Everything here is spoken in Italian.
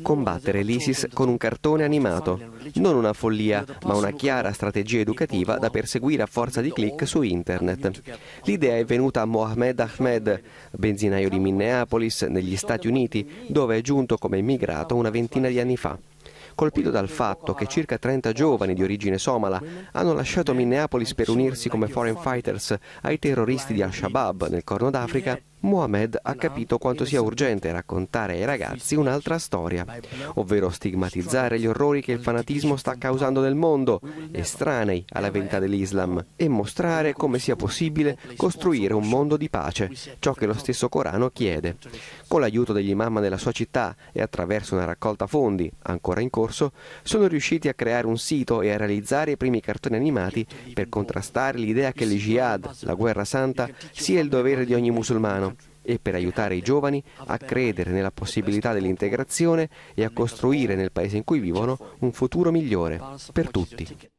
Combattere l'ISIS con un cartone animato, non una follia, ma una chiara strategia educativa da perseguire a forza di click su internet. L'idea è venuta a Mohamed Ahmed, benzinaio di Minneapolis, negli Stati Uniti, dove è giunto come immigrato una ventina di anni fa colpito dal fatto che circa 30 giovani di origine somala hanno lasciato Minneapolis per unirsi come foreign fighters ai terroristi di Al-Shabaab nel Corno d'Africa, Mohamed ha capito quanto sia urgente raccontare ai ragazzi un'altra storia, ovvero stigmatizzare gli orrori che il fanatismo sta causando nel mondo, estranei alla verità dell'Islam, e mostrare come sia possibile costruire un mondo di pace, ciò che lo stesso Corano chiede. Con l'aiuto degli imam della sua città e attraverso una raccolta fondi, ancora in corso, sono riusciti a creare un sito e a realizzare i primi cartoni animati per contrastare l'idea che il la guerra santa, sia il dovere di ogni musulmano e per aiutare i giovani a credere nella possibilità dell'integrazione e a costruire nel paese in cui vivono un futuro migliore per tutti.